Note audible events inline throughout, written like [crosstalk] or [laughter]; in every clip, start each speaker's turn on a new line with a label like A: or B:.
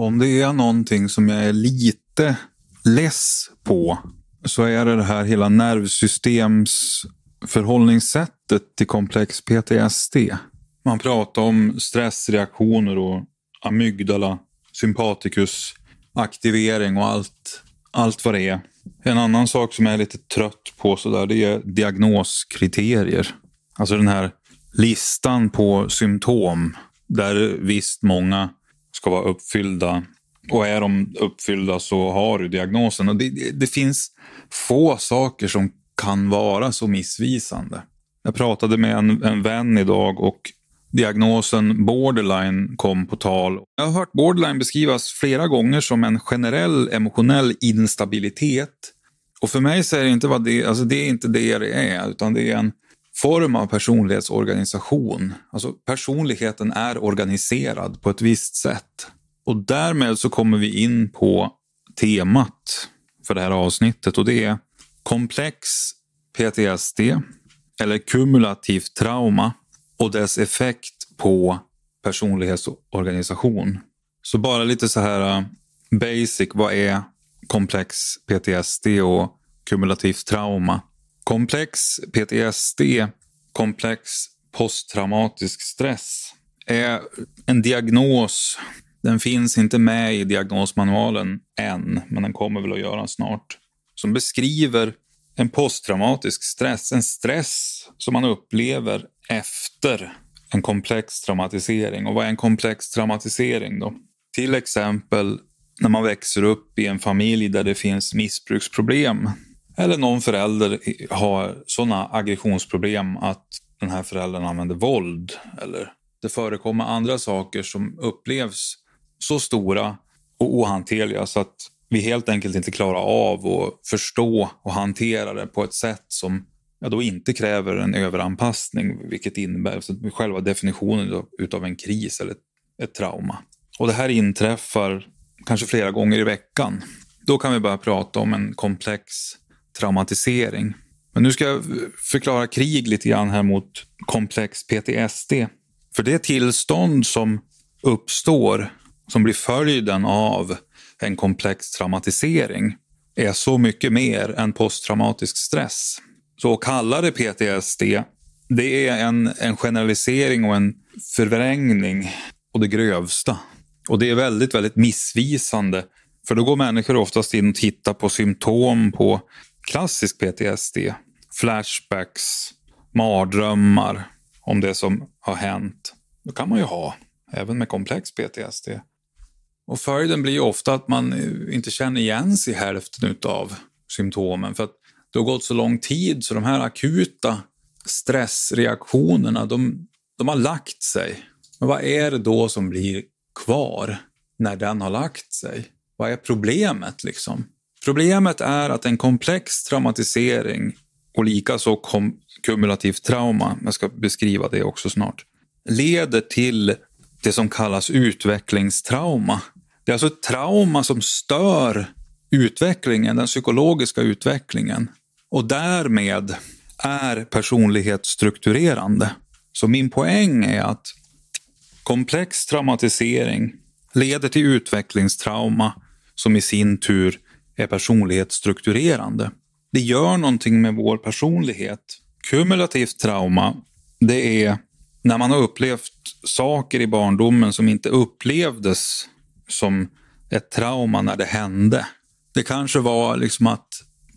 A: Om det är någonting som jag är lite less på så är det det här hela nervsystems förhållningssättet till komplex PTSD. Man pratar om stressreaktioner och amygdala, sympaticus, aktivering och allt, allt vad det är. En annan sak som jag är lite trött på sådär, det är diagnoskriterier. Alltså den här listan på symptom där visst många ska vara uppfyllda. Och är de uppfyllda så har du diagnosen. Och det, det finns få saker som kan vara så missvisande. Jag pratade med en, en vän idag och diagnosen borderline kom på tal. Jag har hört borderline beskrivas flera gånger som en generell emotionell instabilitet. Och för mig så är det inte vad det, alltså det, är inte det det är, utan det är en form av personlighetsorganisation. Alltså personligheten är organiserad på ett visst sätt. Och därmed så kommer vi in på temat för det här avsnittet och det är komplex PTSD eller kumulativt trauma och dess effekt på personlighetsorganisation. Så bara lite så här äh, basic, vad är komplex PTSD och kumulativt trauma? Komplex PTSD, komplex posttraumatisk stress, är en diagnos. Den finns inte med i diagnosmanualen än, men den kommer väl att göra snart. Som beskriver en posttraumatisk stress, en stress som man upplever efter en komplex traumatisering. Och vad är en komplex traumatisering då? Till exempel när man växer upp i en familj där det finns missbruksproblem, eller någon förälder har sådana aggressionsproblem att den här föräldern använder våld eller det förekommer andra saker som upplevs så stora och ohanterliga så att vi helt enkelt inte klarar av att förstå och hantera det på ett sätt som ja, då inte kräver en överanpassning, vilket innebär själva definitionen av en kris eller ett trauma. Och Det här inträffar kanske flera gånger i veckan. Då kan vi börja prata om en komplex traumatisering. Men nu ska jag förklara krig lite grann här mot komplex PTSD. För det tillstånd som uppstår, som blir följden av en komplex traumatisering, är så mycket mer än posttraumatisk stress. Så att kalla det PTSD, det är en, en generalisering och en förvrängning och det grövsta. Och det är väldigt, väldigt missvisande. För då går människor oftast in och tittar på symptom på klassisk PTSD. Flashbacks, mardrömmar om det som har hänt. Det kan man ju ha, även med komplex PTSD. Och följden blir ju ofta att man eh, inte känner igen sig i hälften av symptomen. För att det har gått så lång tid så de här akuta stressreaktionerna, de, de har lagt sig. Men vad är det då som blir kvar när den har lagt sig? Vad är problemet liksom? Problemet är att en komplex traumatisering och likaså kumulativt trauma, jag ska beskriva det också snart, leder till det som kallas utvecklingstrauma. Det är alltså ett trauma som stör utvecklingen, den psykologiska utvecklingen och därmed är personlighetsstrukturerande. Så min poäng är att komplex traumatisering leder till utvecklingstrauma som i sin tur är personlighetsstrukturerande. Det gör någonting med vår personlighet. Kumulativt trauma, det är när man har upplevt saker i barndomen som inte upplevdes som ett trauma när det hände. Det kanske var liksom att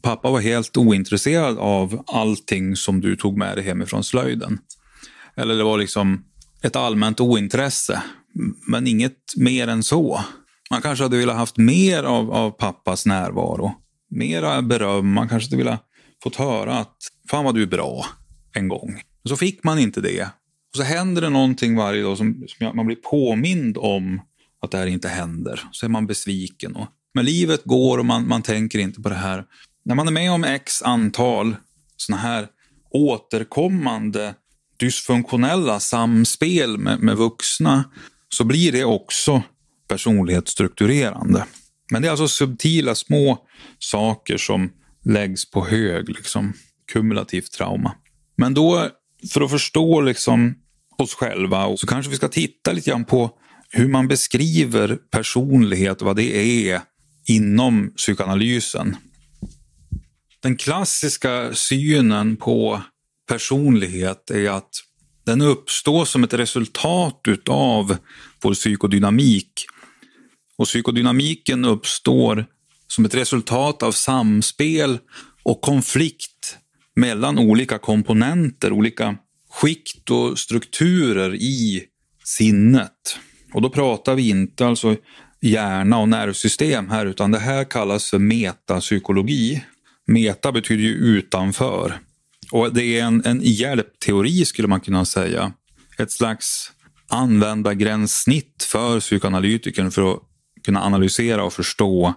A: pappa var helt ointresserad av allting som du tog med dig hemifrån slöjden. Eller det var liksom ett allmänt ointresse, men inget mer än så. Man kanske hade velat haft mer av, av pappas närvaro. Mera beröm. Man kanske hade velat fått höra att fan vad du är bra en gång. Och så fick man inte det. Och så händer det någonting varje dag som, som man blir påmind om att det här inte händer. Så är man besviken. Och, men livet går och man, man tänker inte på det här. När man är med om x antal såna här återkommande dysfunktionella samspel med, med vuxna så blir det också personlighetsstrukturerande. Men det är alltså subtila små saker som läggs på hög, liksom, kumulativt trauma. Men då, för att förstå liksom, oss själva, så kanske vi ska titta lite grann på hur man beskriver personlighet, vad det är inom psykoanalysen. Den klassiska synen på personlighet är att den uppstår som ett resultat av vår psykodynamik och psykodynamiken uppstår som ett resultat av samspel och konflikt mellan olika komponenter, olika skikt och strukturer i sinnet. Och då pratar vi inte alltså hjärna och nervsystem här, utan det här kallas för metapsykologi. Meta betyder ju utanför. Och det är en, en hjälpteori skulle man kunna säga. Ett slags användargränssnitt för psykoanalytikern för att kunna analysera och förstå,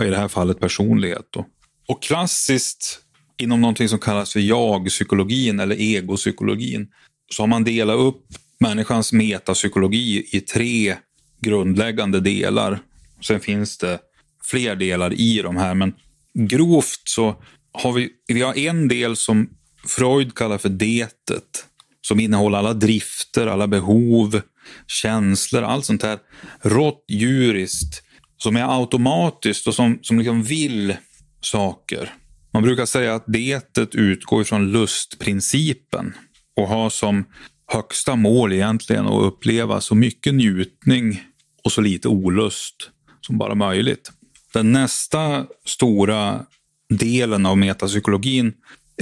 A: i det här fallet personlighet. Då. Och klassiskt inom någonting som kallas för jag-psykologin eller egopsykologin så har man delat upp människans metapsykologi i tre grundläggande delar. Sen finns det fler delar i de här, men grovt så har vi, vi har en del som Freud kallar för detet, som innehåller alla drifter, alla behov, känslor, allt sånt här rått djuriskt som är automatiskt och som, som liksom vill saker. Man brukar säga att betet utgår ifrån lustprincipen och har som högsta mål egentligen att uppleva så mycket njutning och så lite olust som bara möjligt. Den nästa stora delen av metapsykologin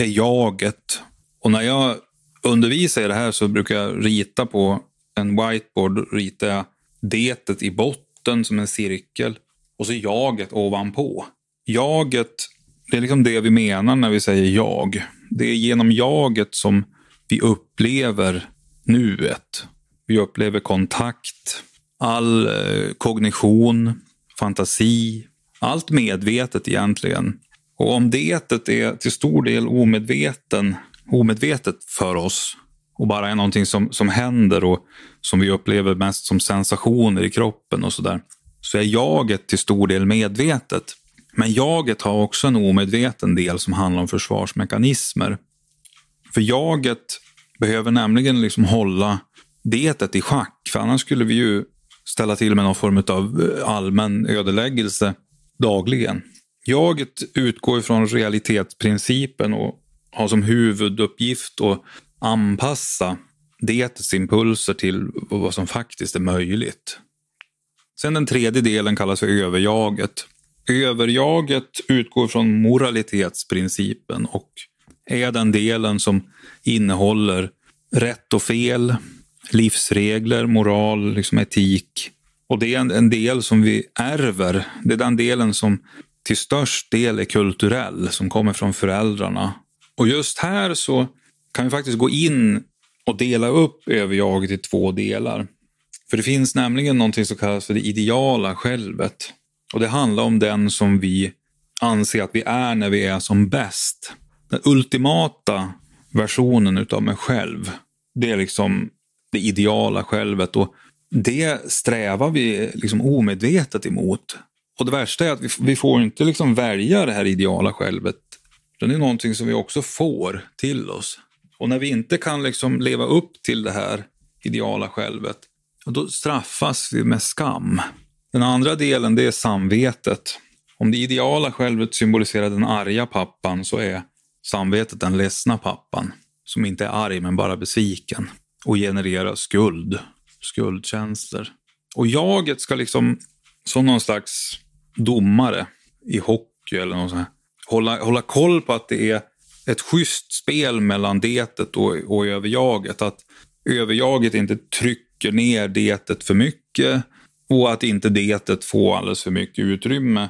A: är jaget. Och när jag undervisar i det här så brukar jag rita på en whiteboard och ritade jag detet i botten som en cirkel och så jaget ovanpå. Jaget, det är liksom det vi menar när vi säger jag. Det är genom jaget som vi upplever nuet. Vi upplever kontakt, all eh, kognition, fantasi, allt medvetet egentligen. Och om detet är till stor del omedveten, omedvetet för oss och bara är någonting som, som händer och som vi upplever mest som sensationer i kroppen och sådär, så är jaget till stor del medvetet. Men jaget har också en omedveten del som handlar om försvarsmekanismer. För jaget behöver nämligen liksom hålla detet i schack, för annars skulle vi ju ställa till med någon form av eh, allmän ödeläggelse dagligen. Jaget utgår från realitetsprincipen och har som huvuduppgift att anpassa dietets impulser till vad som faktiskt är möjligt. Sen den tredje delen kallas för överjaget. Överjaget utgår från moralitetsprincipen och är den delen som innehåller rätt och fel, livsregler, moral, liksom etik. Och det är en del som vi ärver. Det är den delen som till störst del är kulturell, som kommer från föräldrarna. Och just här så kan vi faktiskt gå in och dela upp överjaget i två delar. För det finns nämligen någonting som kallas för det ideala självet. Och Det handlar om den som vi anser att vi är när vi är som bäst. Den ultimata versionen utav mig själv. Det är liksom det ideala självet. Och Det strävar vi liksom omedvetet emot. Och Det värsta är att vi, får inte liksom välja det här ideala självet. Det är någonting som vi också får till oss. Och när vi inte kan liksom leva upp till det här ideala självet, då straffas vi med skam. Den andra delen, det är samvetet. Om det ideala självet symboliserar den arga pappan så är samvetet den ledsna pappan. Som inte är arg men bara besviken. Och genererar skuld. Skuldkänslor. Och jaget ska liksom, som någon slags domare i hockey eller något sånt här, hålla, hålla koll på att det är ett schysst spel mellan detet och, och överjaget. Att överjaget inte trycker ner detet för mycket och att inte detet får alldeles för mycket utrymme.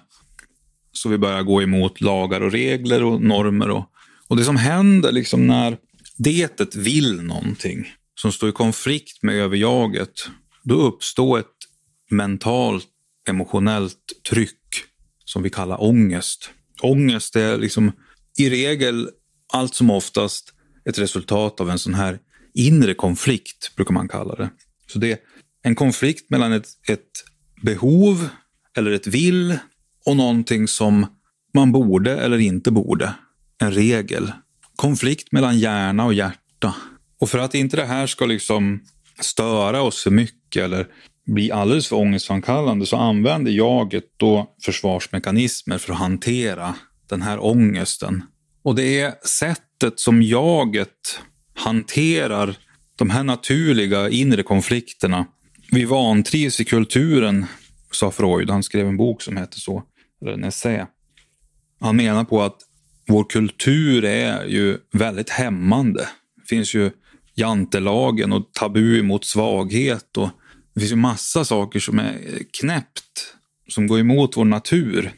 A: Så vi börjar gå emot lagar och regler och normer. Och, och det som händer liksom när detet vill någonting som står i konflikt med överjaget, då uppstår ett mentalt, emotionellt tryck som vi kallar ångest. Ångest är liksom i regel allt som oftast ett resultat av en sån här inre konflikt, brukar man kalla det. Så det är en konflikt mellan ett, ett behov eller ett vill och någonting som man borde eller inte borde. En regel. Konflikt mellan hjärna och hjärta. Och för att inte det här ska liksom störa oss för mycket eller bli alldeles för ångestframkallande så använder jaget då försvarsmekanismer för att hantera den här ångesten. Och det är sättet som jaget hanterar de här naturliga inre konflikterna. Vi vantrivs i kulturen, sa Freud. Han skrev en bok som hette så, eller en essä. Han menar på att vår kultur är ju väldigt hämmande. Det finns ju jantelagen och tabu mot svaghet och det finns ju massa saker som är knäppt, som går emot vår natur.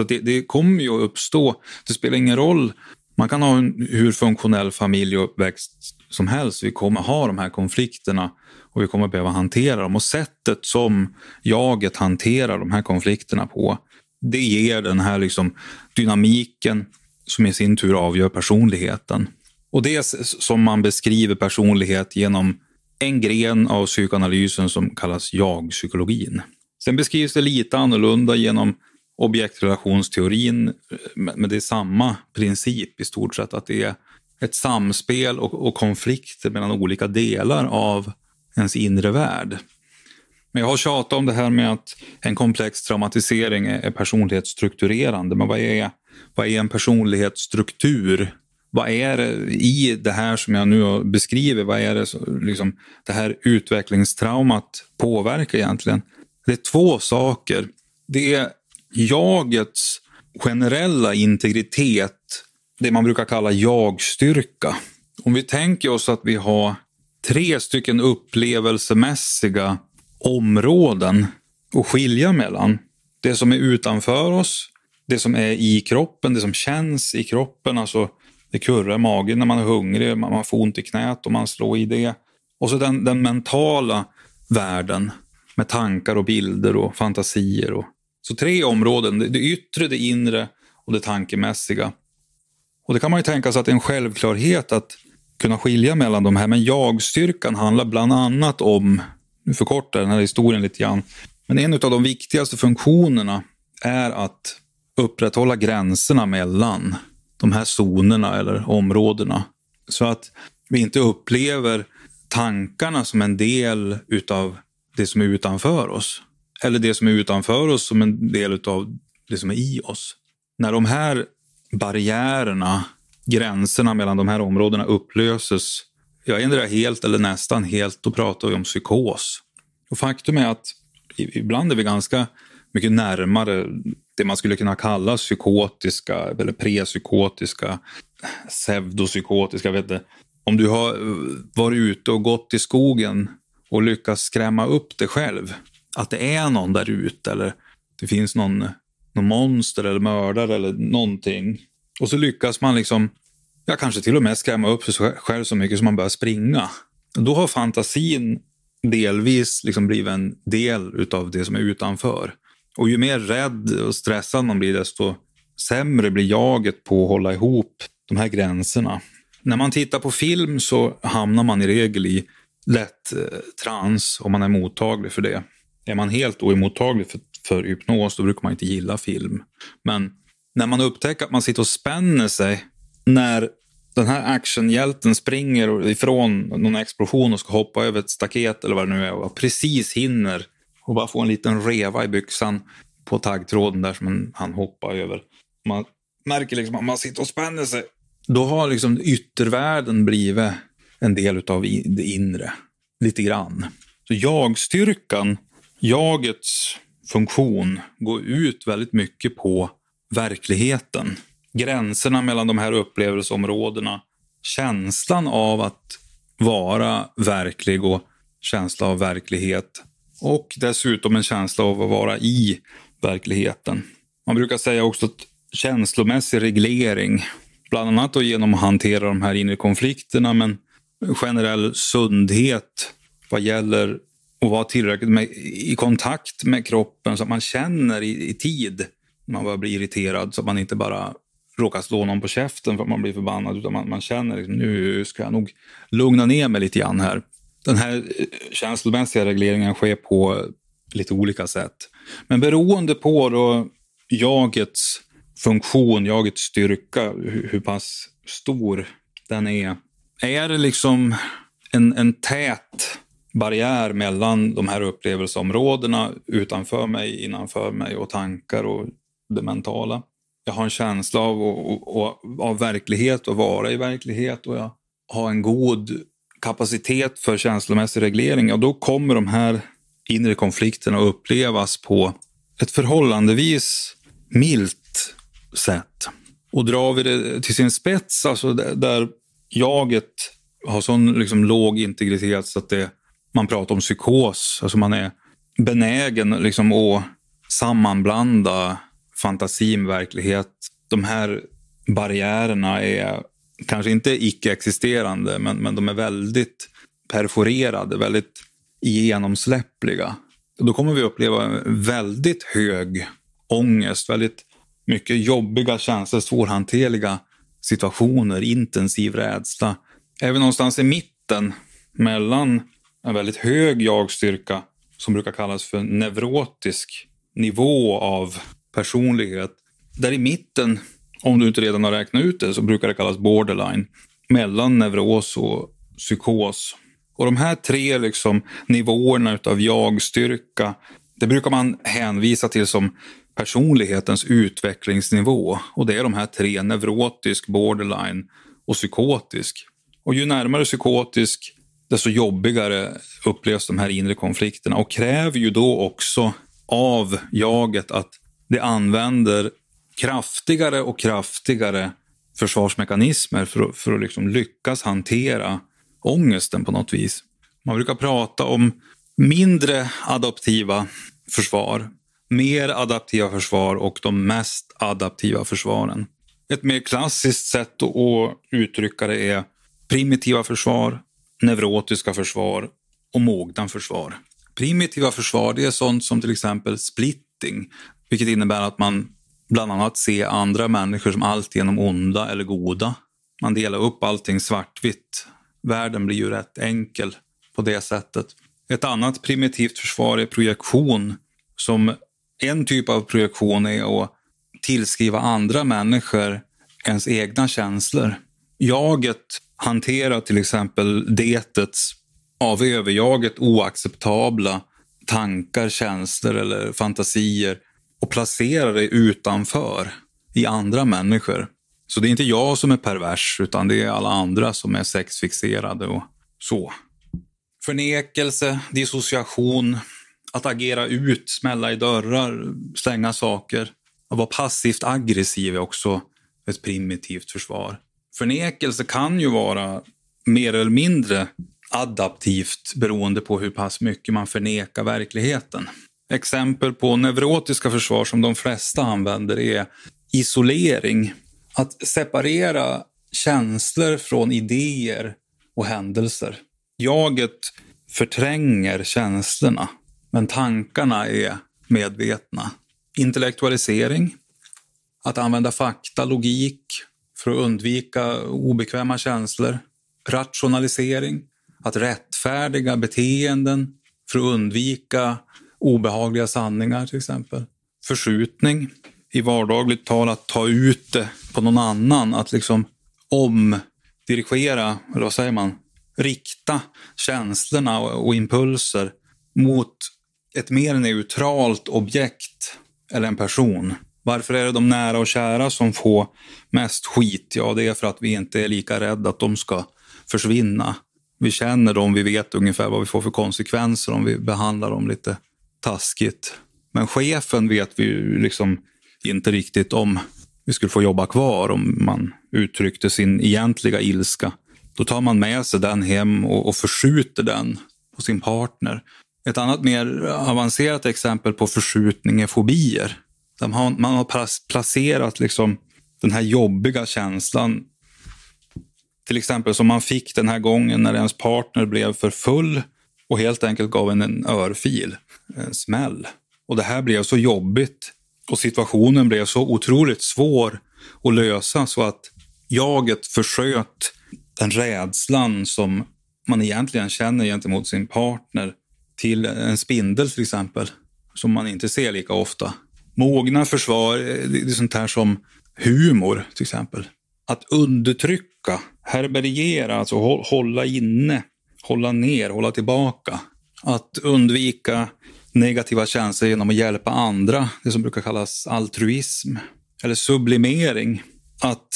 A: Så det, det, kommer ju att uppstå. Det spelar ingen roll. Man kan ha en, hur funktionell familj och uppväxt som helst. Vi kommer ha de här konflikterna och vi kommer behöva hantera dem. Och sättet som jaget hanterar de här konflikterna på, det ger den här liksom dynamiken som i sin tur avgör personligheten. Och det som man beskriver personlighet genom en gren av psykoanalysen som kallas jag-psykologin. Sen beskrivs det lite annorlunda genom objektrelationsteorin, men det är samma princip i stort sett, att det är ett samspel och, och konflikter mellan olika delar av ens inre värld. Men jag har tjatat om det här med att en komplex traumatisering är personlighetsstrukturerande. Men vad är, vad är en personlighetsstruktur? Vad är det i det här som jag nu beskriver, vad är det som, liksom, det här utvecklingstraumat påverkar egentligen? Det är två saker. Det är jagets generella integritet, det man brukar kalla jagstyrka. Om vi tänker oss att vi har tre stycken upplevelsemässiga områden att skilja mellan. Det som är utanför oss, det som är i kroppen, det som känns i kroppen, alltså det kurrar i magen när man är hungrig, man får ont i knät och man slår i det. Och så den, den mentala världen med tankar och bilder och fantasier och så tre områden, det yttre, det inre och det tankemässiga. Och det kan man ju tänka sig att det är en självklarhet att kunna skilja mellan de här, men jag-styrkan handlar bland annat om, nu förkortar jag den här historien lite grann, men en av de viktigaste funktionerna är att upprätthålla gränserna mellan de här zonerna eller områdena. Så att vi inte upplever tankarna som en del utav det som är utanför oss eller det som är utanför oss som en del av det som är i oss. När de här barriärerna, gränserna mellan de här områdena upplöses, jag ändrar helt eller nästan helt, då pratar vi om psykos. Och faktum är att ibland är vi ganska mycket närmare det man skulle kunna kalla psykotiska eller prepsykotiska, pseudopsykotiska, vet inte. Om du har varit ute och gått i skogen och lyckats skrämma upp dig själv att det är någon där ute eller det finns någon, någon monster eller mördare eller någonting. Och så lyckas man liksom, ja kanske till och med skrämma upp sig själv så mycket som man börjar springa. Då har fantasin delvis liksom blivit en del utav det som är utanför. Och ju mer rädd och stressad man blir desto sämre blir jaget på att hålla ihop de här gränserna. När man tittar på film så hamnar man i regel i lätt eh, trans om man är mottaglig för det. Är man helt oemottaglig för, för hypnos, då brukar man inte gilla film. Men när man upptäcker att man sitter och spänner sig när den här actionhjälten springer ifrån någon explosion och ska hoppa över ett staket eller vad det nu är och precis hinner och bara får en liten reva i byxan på taggtråden där som han hoppar över. Man märker liksom att man sitter och spänner sig. Då har liksom yttervärlden blivit en del av det inre. Lite grann. Så jag-styrkan jagets funktion går ut väldigt mycket på verkligheten. Gränserna mellan de här upplevelseområdena. Känslan av att vara verklig och känsla av verklighet. Och dessutom en känsla av att vara i verkligheten. Man brukar säga också att känslomässig reglering, bland annat då genom att hantera de här inre konflikterna, men generell sundhet vad gäller och vara tillräckligt med, i kontakt med kroppen så att man känner i, i tid man börjar bli irriterad så att man inte bara råkar slå någon på käften för att man blir förbannad utan man, man känner liksom, nu ska jag nog lugna ner mig lite grann här. Den här eh, känslomässiga regleringen sker på lite olika sätt. Men beroende på då jagets funktion, jagets styrka, hur, hur pass stor den är. Är det liksom en, en tät barriär mellan de här upplevelseområdena utanför mig, innanför mig och tankar och det mentala. Jag har en känsla av, och, och, av verklighet och vara i verklighet och jag har en god kapacitet för känslomässig reglering. Och då kommer de här inre konflikterna att upplevas på ett förhållandevis milt sätt. Och drar vi det till sin spets, alltså där jaget har sån liksom låg integritet så att det man pratar om psykos. Alltså man är benägen liksom att sammanblanda fantasi med verklighet. De här barriärerna är kanske inte icke-existerande, men, men de är väldigt perforerade, väldigt genomsläppliga. Då kommer vi uppleva väldigt hög ångest, väldigt mycket jobbiga känslor, svårhanterliga situationer, intensiv rädsla. Även någonstans i mitten mellan en väldigt hög jagstyrka som brukar kallas för neurotisk nivå av personlighet. Där i mitten, om du inte redan har räknat ut det, så brukar det kallas borderline. Mellan neuros och psykos. Och de här tre liksom, nivåerna utav jagstyrka, det brukar man hänvisa till som personlighetens utvecklingsnivå. Och det är de här tre, neurotisk, borderline och psykotisk. Och ju närmare psykotisk desto jobbigare upplevs de här inre konflikterna och kräver ju då också av jaget att det använder kraftigare och kraftigare försvarsmekanismer för att, för att liksom lyckas hantera ångesten på något vis. Man brukar prata om mindre adaptiva försvar, mer adaptiva försvar och de mest adaptiva försvaren. Ett mer klassiskt sätt att uttrycka det är primitiva försvar, neurotiska försvar och mogna försvar. Primitiva försvar det är sånt som till exempel splitting, vilket innebär att man bland annat ser andra människor som alltigenom onda eller goda. Man delar upp allting svartvitt. Världen blir ju rätt enkel på det sättet. Ett annat primitivt försvar är projektion. Som en typ av projektion är att tillskriva andra människor ens egna känslor. Jaget hantera till exempel detets av överjaget oacceptabla tankar, känslor eller fantasier och placera det utanför, i andra människor. Så det är inte jag som är pervers, utan det är alla andra som är sexfixerade och så. Förnekelse, dissociation, att agera ut, smälla i dörrar, stänga saker. Att vara passivt aggressiv är också ett primitivt försvar förnekelse kan ju vara mer eller mindre adaptivt beroende på hur pass mycket man förnekar verkligheten. Exempel på neurotiska försvar som de flesta använder är isolering. Att separera känslor från idéer och händelser. Jaget förtränger känslorna, men tankarna är medvetna. Intellektualisering. Att använda fakta, logik, för att undvika obekväma känslor. Rationalisering, att rättfärdiga beteenden för att undvika obehagliga sanningar till exempel. Förskjutning, i vardagligt tal att ta ut det på någon annan, att liksom omdirigera, eller vad säger man, rikta känslorna och impulser mot ett mer neutralt objekt eller en person. Varför är det de nära och kära som får mest skit? Ja, det är för att vi inte är lika rädda att de ska försvinna. Vi känner dem, vi vet ungefär vad vi får för konsekvenser om vi behandlar dem lite taskigt. Men chefen vet vi ju liksom inte riktigt om vi skulle få jobba kvar om man uttryckte sin egentliga ilska. Då tar man med sig den hem och, och förskjuter den på sin partner. Ett annat mer avancerat exempel på förskjutning är fobier. Har, man har placerat liksom den här jobbiga känslan till exempel som man fick den här gången när ens partner blev för full och helt enkelt gav en en örfil, en smäll. Och det här blev så jobbigt och situationen blev så otroligt svår att lösa så att jaget försköt den rädslan som man egentligen känner gentemot sin partner till en spindel till exempel, som man inte ser lika ofta. Mogna försvar, eh, det är sånt här som humor till exempel. Att undertrycka, härbärgera, alltså hålla inne, hålla ner, hålla tillbaka. Att undvika negativa känslor genom att hjälpa andra, det som brukar kallas altruism. Eller sublimering, att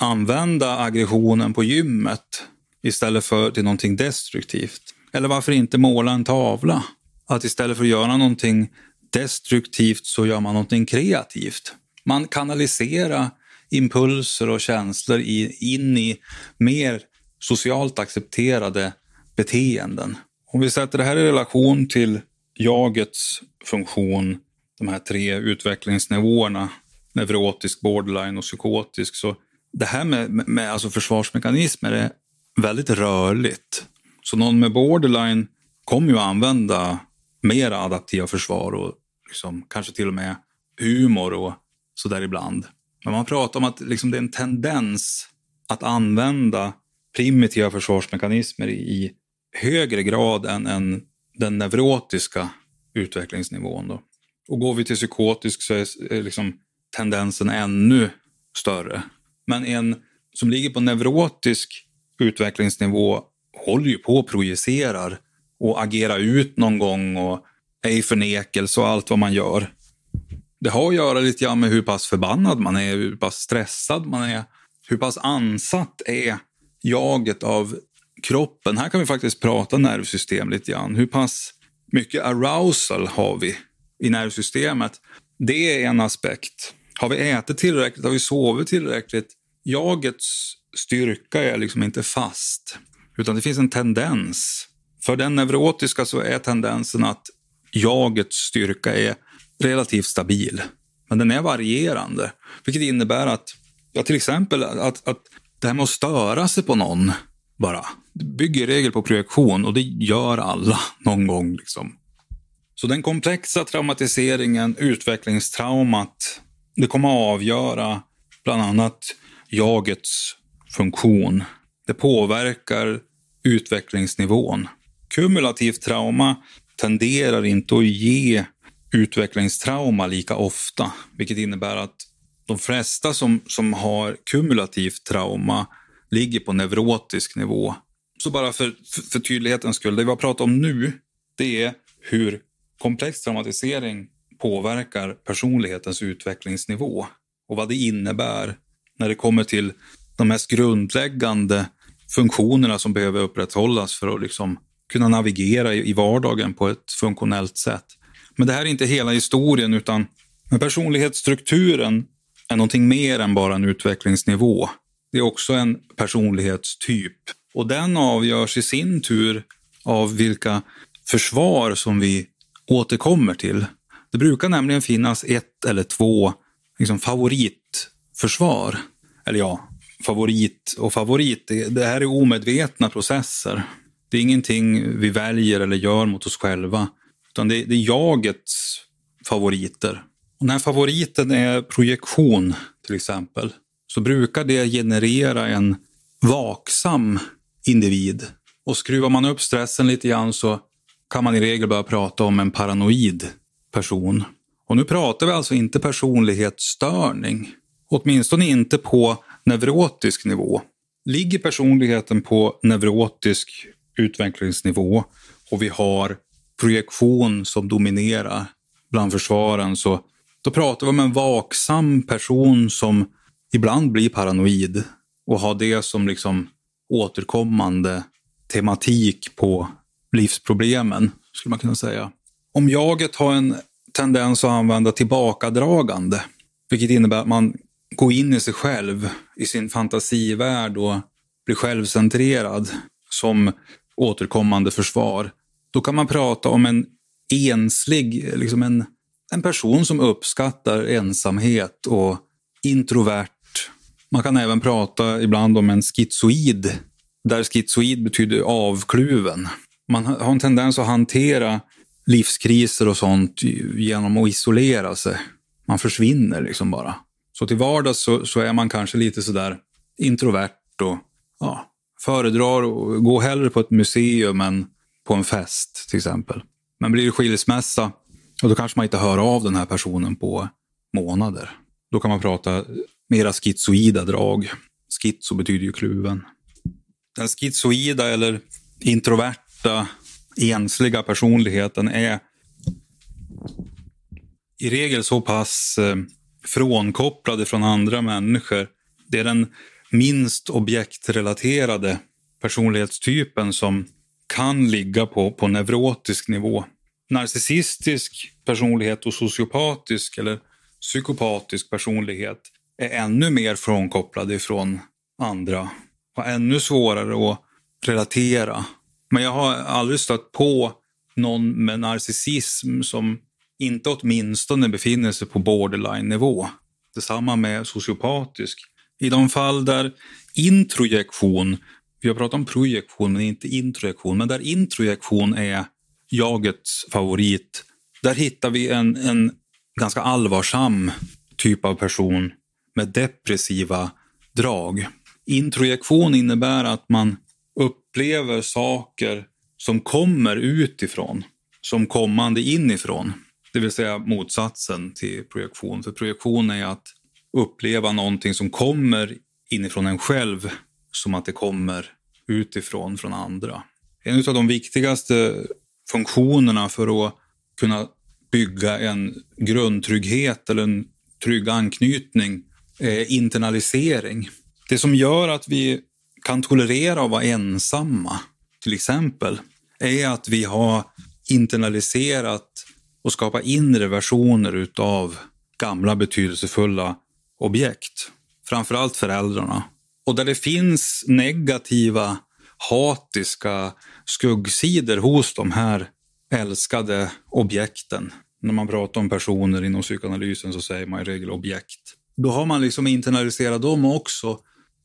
A: använda aggressionen på gymmet istället för till någonting destruktivt. Eller varför inte måla en tavla? Att istället för att göra någonting destruktivt så gör man någonting kreativt. Man kanaliserar impulser och känslor i, in i mer socialt accepterade beteenden. Om vi sätter det här i relation till jagets funktion, de här tre utvecklingsnivåerna, neurotisk, borderline och psykotisk, så det här med, med alltså försvarsmekanismer är väldigt rörligt. Så någon med borderline kommer ju använda mer adaptiva försvar och som kanske till och med humor och sådär ibland. Men man pratar om att liksom det är en tendens att använda primitiva försvarsmekanismer i högre grad än, än den neurotiska utvecklingsnivån. Då. Och går vi till psykotisk så är liksom tendensen ännu större. Men en som ligger på neurotisk utvecklingsnivå håller ju på och projicerar och agerar ut någon gång och är i förnekelse och allt vad man gör. Det har att göra lite grann med hur pass förbannad man är, hur pass stressad man är. Hur pass ansatt är jaget av kroppen? Här kan vi faktiskt prata nervsystem lite grann. Hur pass mycket arousal har vi i nervsystemet? Det är en aspekt. Har vi ätit tillräckligt? Har vi sovit tillräckligt? Jagets styrka är liksom inte fast, utan det finns en tendens. För den neurotiska så är tendensen att jagets styrka är relativt stabil. Men den är varierande, vilket innebär att, ja, till exempel att, att det här med att störa sig på någon bara, det bygger i regel på projektion och det gör alla [laughs] någon gång. Liksom. Så den komplexa traumatiseringen, utvecklingstraumat, det kommer att avgöra bland annat jagets funktion. Det påverkar utvecklingsnivån. Kumulativt trauma tenderar inte att ge utvecklingstrauma lika ofta, vilket innebär att de flesta som, som har kumulativt trauma ligger på neurotisk nivå. Så bara för, för tydlighetens skull, det vi har pratat om nu, det är hur komplex traumatisering påverkar personlighetens utvecklingsnivå och vad det innebär när det kommer till de mest grundläggande funktionerna som behöver upprätthållas för att liksom kunna navigera i vardagen på ett funktionellt sätt. Men det här är inte hela historien, utan personlighetsstrukturen är någonting mer än bara en utvecklingsnivå. Det är också en personlighetstyp. Och den avgörs i sin tur av vilka försvar som vi återkommer till. Det brukar nämligen finnas ett eller två liksom, favoritförsvar. Eller ja, favorit och favorit, det här är omedvetna processer. Det är ingenting vi väljer eller gör mot oss själva. Utan det, det är jagets favoriter. Och när favoriten är projektion, till exempel, så brukar det generera en vaksam individ. Och skruvar man upp stressen lite grann så kan man i regel börja prata om en paranoid person. Och nu pratar vi alltså inte personlighetsstörning. Åtminstone inte på neurotisk nivå. Ligger personligheten på neurotisk utvecklingsnivå och vi har projektion som dominerar bland försvaren så då pratar vi om en vaksam person som ibland blir paranoid och har det som liksom återkommande tematik på livsproblemen, skulle man kunna säga. Om jaget har en tendens att använda tillbakadragande, vilket innebär att man går in i sig själv, i sin fantasivärld och blir självcentrerad, som återkommande försvar. Då kan man prata om en enslig, liksom en, en person som uppskattar ensamhet och introvert. Man kan även prata ibland om en schizoid, där schizoid betyder avkluven. Man har en tendens att hantera livskriser och sånt genom att isolera sig. Man försvinner liksom bara. Så till vardags så, så är man kanske lite sådär introvert och ja, föredrar att gå hellre på ett museum än på en fest till exempel. Men blir det skilsmässa, och då kanske man inte hör av den här personen på månader. Då kan man prata mera schizoida drag. Schizo betyder ju kluven. Den schizoida eller introverta, ensliga personligheten är i regel så pass eh, frånkopplade från andra människor. Det är den minst objektrelaterade personlighetstypen som kan ligga på, på neurotisk nivå. Narcissistisk personlighet och sociopatisk eller psykopatisk personlighet är ännu mer frånkopplade ifrån andra och ännu svårare att relatera. Men jag har aldrig stött på någon med narcissism som inte åtminstone befinner sig på borderline-nivå. Detsamma med sociopatisk. I de fall där introjektion, vi har pratat om projektion men inte introjektion, men där introjektion är jagets favorit, där hittar vi en, en ganska allvarsam typ av person med depressiva drag. Introjektion innebär att man upplever saker som kommer utifrån, som kommande inifrån. Det vill säga motsatsen till projektion. För projektion är att uppleva någonting som kommer inifrån en själv som att det kommer utifrån, från andra. En av de viktigaste funktionerna för att kunna bygga en grundtrygghet eller en trygg anknytning är internalisering. Det som gör att vi kan tolerera att vara ensamma, till exempel, är att vi har internaliserat och skapat inre versioner utav gamla betydelsefulla objekt. Framförallt föräldrarna. Och där det finns negativa, hatiska skuggsidor hos de här älskade objekten. När man pratar om personer inom psykoanalysen så säger man i regel objekt. Då har man liksom internaliserat dem också.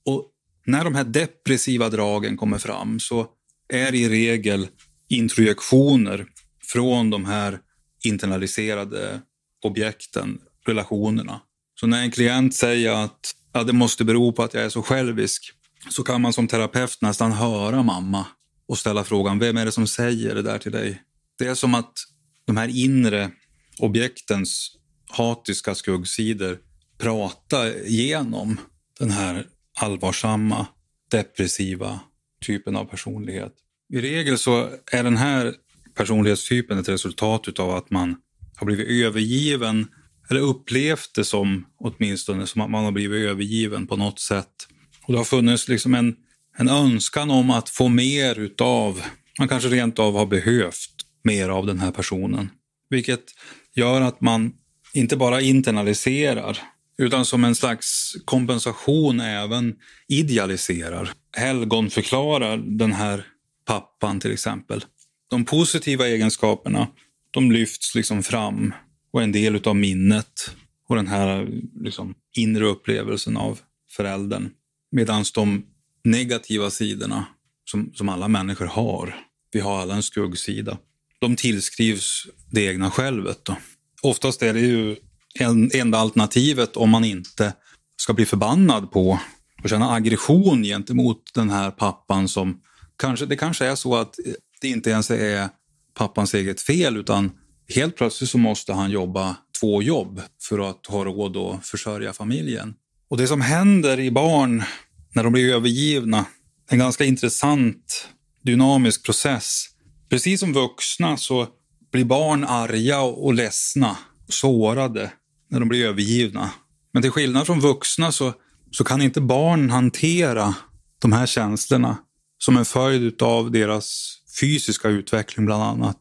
A: Och när de här depressiva dragen kommer fram så är i regel introjektioner från de här internaliserade objekten, relationerna. Så när en klient säger att ja, det måste bero på att jag är så självisk så kan man som terapeut nästan höra mamma och ställa frågan vem är det som säger det där till dig? Det är som att de här inre objektens hatiska skuggsidor pratar genom den här allvarsamma, depressiva typen av personlighet. I regel så är den här personlighetstypen ett resultat av att man har blivit övergiven eller upplevt det som åtminstone, som att man har blivit övergiven på något sätt. Och det har funnits liksom en, en önskan om att få mer utav, man kanske rent av har behövt mer av den här personen. Vilket gör att man inte bara internaliserar utan som en slags kompensation även idealiserar. Helgonförklarar den här pappan till exempel. De positiva egenskaperna de lyfts liksom fram och en del av minnet och den här liksom, inre upplevelsen av föräldern. Medan de negativa sidorna som, som alla människor har, vi har alla en skuggsida, de tillskrivs det egna självet. Då. Oftast är det ju en, enda alternativet om man inte ska bli förbannad på och känna aggression gentemot den här pappan som kanske, det kanske är så att det inte ens är pappans eget fel utan helt plötsligt så måste han jobba två jobb för att ha råd att försörja familjen. Och det som händer i barn när de blir övergivna, en ganska intressant dynamisk process. Precis som vuxna så blir barn arga och ledsna, sårade, när de blir övergivna. Men till skillnad från vuxna så, så kan inte barn hantera de här känslorna som en följd av deras fysiska utveckling bland annat.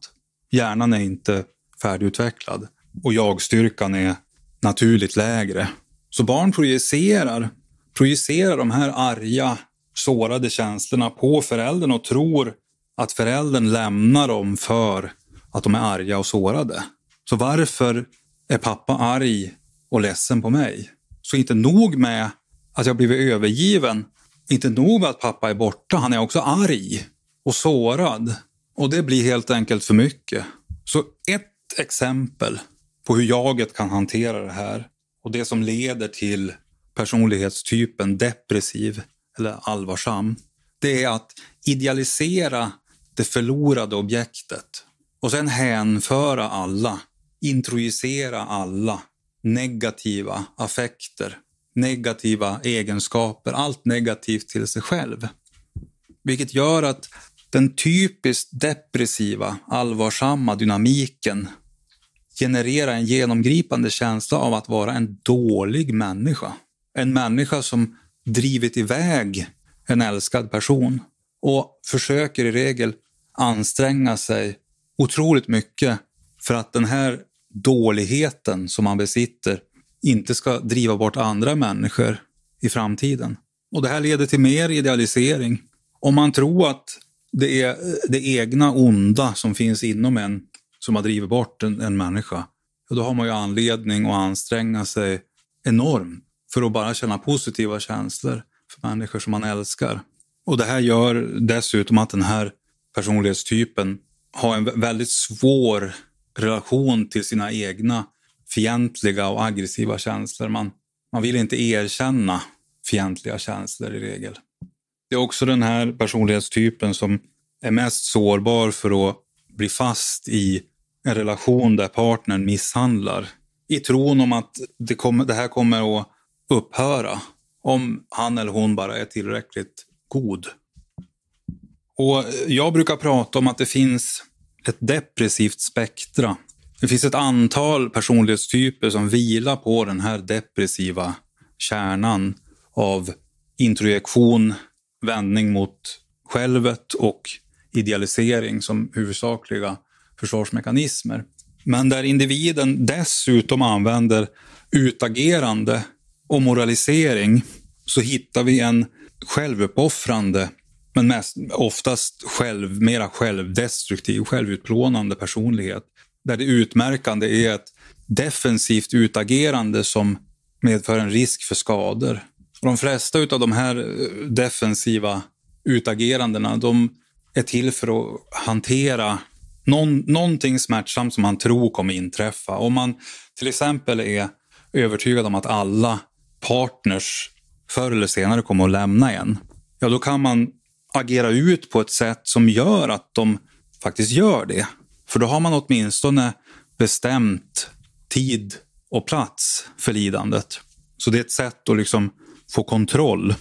A: Hjärnan är inte färdigutvecklad och jag-styrkan är naturligt lägre. Så barn projicerar, projicerar de här arga, sårade känslorna på föräldern och tror att föräldern lämnar dem för att de är arga och sårade. Så varför är pappa arg och ledsen på mig? Så inte nog med att jag blivit övergiven, inte nog med att pappa är borta, han är också arg och sårad. Och det blir helt enkelt för mycket. Så ett exempel på hur jaget kan hantera det här och det som leder till personlighetstypen depressiv eller allvarsam. Det är att idealisera det förlorade objektet och sen hänföra alla, introducera alla negativa affekter, negativa egenskaper, allt negativt till sig själv. Vilket gör att den typiskt depressiva, allvarsamma dynamiken genererar en genomgripande känsla av att vara en dålig människa. En människa som drivit iväg en älskad person och försöker i regel anstränga sig otroligt mycket för att den här dåligheten som man besitter inte ska driva bort andra människor i framtiden. Och Det här leder till mer idealisering. Om man tror att det är det egna onda som finns inom en som har drivit bort en, en människa. Och då har man ju anledning att anstränga sig enormt för att bara känna positiva känslor för människor som man älskar. Och det här gör dessutom att den här personlighetstypen har en väldigt svår relation till sina egna fientliga och aggressiva känslor. Man, man vill inte erkänna fientliga känslor i regel. Det är också den här personlighetstypen som är mest sårbar för att bli fast i en relation där partnern misshandlar. I tron om att det, kommer, det här kommer att upphöra om han eller hon bara är tillräckligt god. Och Jag brukar prata om att det finns ett depressivt spektra. Det finns ett antal personlighetstyper som vilar på den här depressiva kärnan av introjektion, vändning mot självet och idealisering som huvudsakliga försvarsmekanismer. Men där individen dessutom använder utagerande och moralisering så hittar vi en självuppoffrande, men mest, oftast själv, mera självdestruktiv, självutplånande personlighet. Där det utmärkande är ett defensivt utagerande som medför en risk för skador de flesta av de här eh, defensiva utagerandena de är till för att hantera någon, någonting smärtsamt som man tror kommer inträffa. Om man till exempel är övertygad om att alla partners förr eller senare kommer att lämna en, ja då kan man agera ut på ett sätt som gör att de faktiskt gör det. För då har man åtminstone bestämt tid och plats för lidandet. Så det är ett sätt att liksom få kontroll.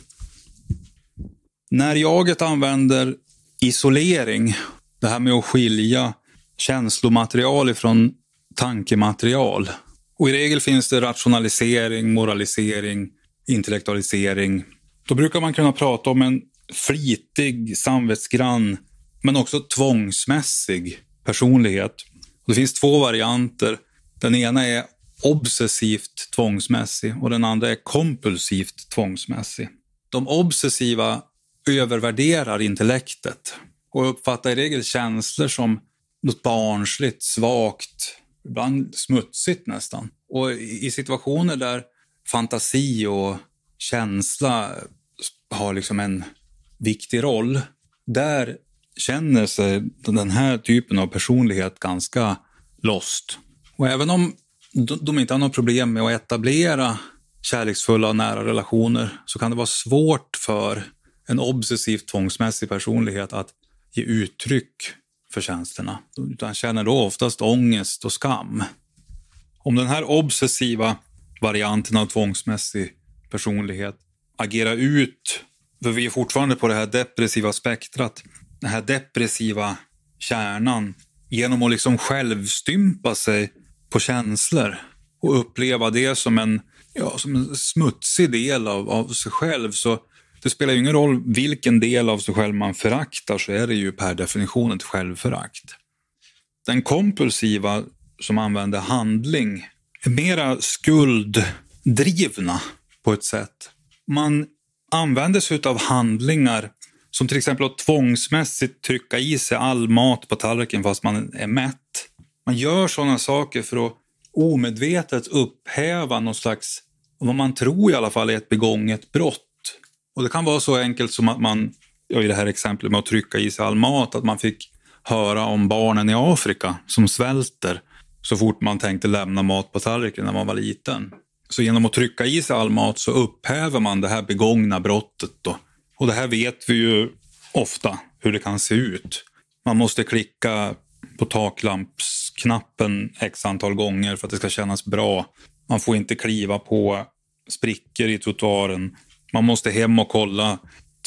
A: När jaget använder isolering, det här med att skilja känslomaterial ifrån tankematerial. Och I regel finns det rationalisering, moralisering, intellektualisering. Då brukar man kunna prata om en flitig, samvetsgrann, men också tvångsmässig personlighet. Det finns två varianter. Den ena är obsessivt tvångsmässig och den andra är kompulsivt tvångsmässig. De obsessiva övervärderar intellektet och uppfattar i regel känslor som något barnsligt, svagt, ibland smutsigt nästan. Och i situationer där fantasi och känsla har liksom en viktig roll, där känner sig den här typen av personlighet ganska lost. Och även om de, de inte har något problem med att etablera kärleksfulla och nära relationer så kan det vara svårt för en obsessiv tvångsmässig personlighet att ge uttryck för känslorna. Utan känner då oftast ångest och skam. Om den här obsessiva varianten av tvångsmässig personlighet agerar ut, för vi är fortfarande på det här depressiva spektrat, den här depressiva kärnan genom att liksom självstympa sig på känslor och uppleva det som en, ja, som en smutsig del av, av sig själv. Så det spelar ju ingen roll vilken del av sig själv man föraktar så är det ju per definition ett självförakt. Den kompulsiva som använder handling är mera skulddrivna på ett sätt. Man använder sig av handlingar som till exempel att tvångsmässigt trycka i sig all mat på tallriken fast man är mätt. Man gör sådana saker för att omedvetet upphäva någon slags, vad man tror i alla fall är ett begånget brott. Och det kan vara så enkelt som att man, i det här exemplet med att trycka i sig all mat, att man fick höra om barnen i Afrika som svälter så fort man tänkte lämna mat på tallriken när man var liten. Så genom att trycka i sig all mat så upphäver man det här begångna brottet. Då. Och det här vet vi ju ofta hur det kan se ut. Man måste klicka på taklampsknappen x antal gånger för att det ska kännas bra. Man får inte kliva på sprickor i trottoaren. Man måste hem och kolla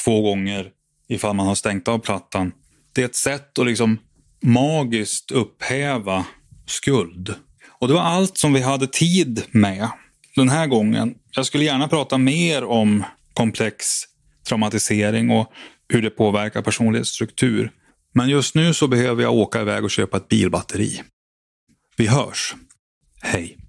A: två gånger ifall man har stängt av plattan. Det är ett sätt att liksom magiskt upphäva skuld. Och det var allt som vi hade tid med den här gången. Jag skulle gärna prata mer om komplex traumatisering och hur det påverkar personlighetsstruktur. Men just nu så behöver jag åka iväg och köpa ett bilbatteri. Vi hörs. Hej.